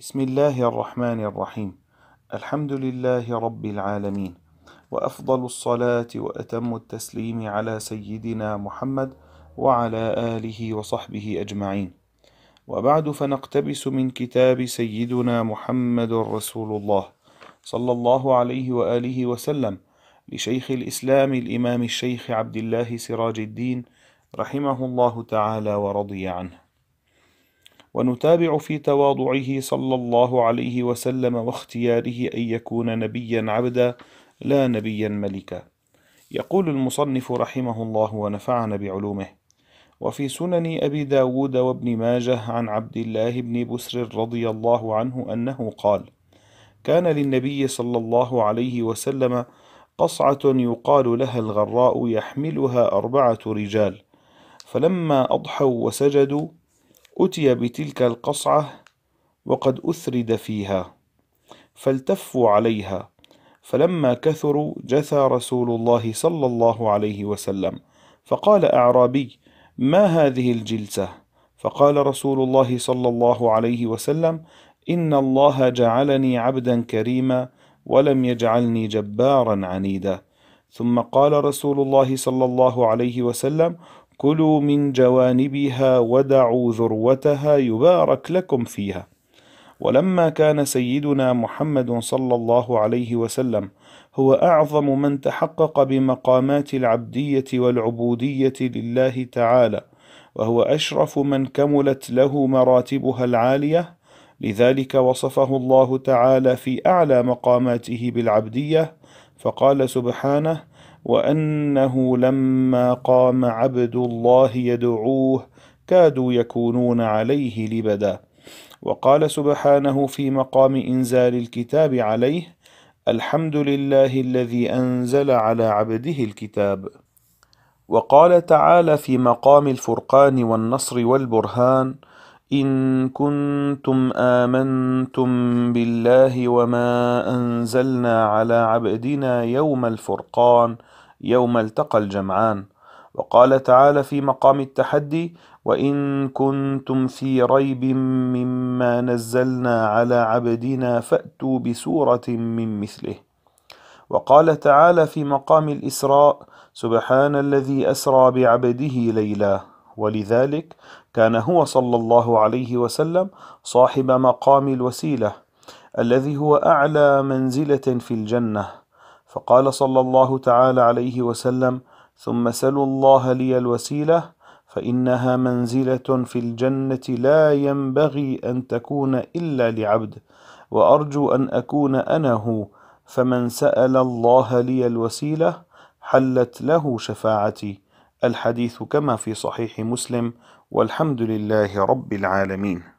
بسم الله الرحمن الرحيم الحمد لله رب العالمين وافضل الصلاه واتم التسليم على سيدنا محمد وعلى اله وصحبه اجمعين وبعد فنقتبس من كتاب سيدنا محمد رسول الله صلى الله عليه واله وسلم لشيخ الاسلام الامام الشيخ عبد الله سراج الدين رحمه الله تعالى ورضي عنه ونتابع في تواضعه صلى الله عليه وسلم واختياره ان يكون نبيا عبدا لا نبيا ملكا يقول المصنف رحمه الله ونفعنا بعلومه وفي سنن أبي داود وابن ماجه عن عبد الله بن بسر رضي الله عنه أنه قال كان للنبي صلى الله عليه وسلم قصعة يقال لها الغراء يحملها أربعة رجال فلما أضحوا وسجدوا أتي بتلك القصعة وقد أثرد فيها فالتفوا عليها فلما كثروا جثى رسول الله صلى الله عليه وسلم فقال أعرابي ما هذه الجلسة؟ فقال رسول الله صلى الله عليه وسلم إن الله جعلني عبدا كريما ولم يجعلني جبارا عنيدا ثم قال رسول الله صلى الله عليه وسلم كلوا من جوانبها ودعوا ذروتها يبارك لكم فيها ولما كان سيدنا محمد صلى الله عليه وسلم هو اعظم من تحقق بمقامات العبديه والعبوديه لله تعالى وهو اشرف من كملت له مراتبها العاليه لذلك وصفه الله تعالى في اعلى مقاماته بالعبديه فقال سبحانه وانه لما قام عبد الله يدعوه كادوا يكونون عليه لبدا وقال سبحانه في مقام انزال الكتاب عليه الحمد لله الذي انزل على عبده الكتاب وقال تعالى في مقام الفرقان والنصر والبرهان إن كنتم آمنتم بالله وما أنزلنا على عبدنا يوم الفرقان يوم التقى الجمعان وقال تعالى في مقام التحدي وإن كنتم في ريب مما نزلنا على عبدنا فأتوا بسورة من مثله وقال تعالى في مقام الإسراء سبحان الذي أسرى بعبده ليلاً ولذلك كان هو صلى الله عليه وسلم صاحب مقام الوسيله الذي هو اعلى منزله في الجنه فقال صلى الله تعالى عليه وسلم ثم سلوا الله لي الوسيله فانها منزله في الجنه لا ينبغي ان تكون الا لعبد وارجو ان اكون انا هو فمن سال الله لي الوسيله حلت له شفاعتي الحديث كما في صحيح مسلم والحمد لله رب العالمين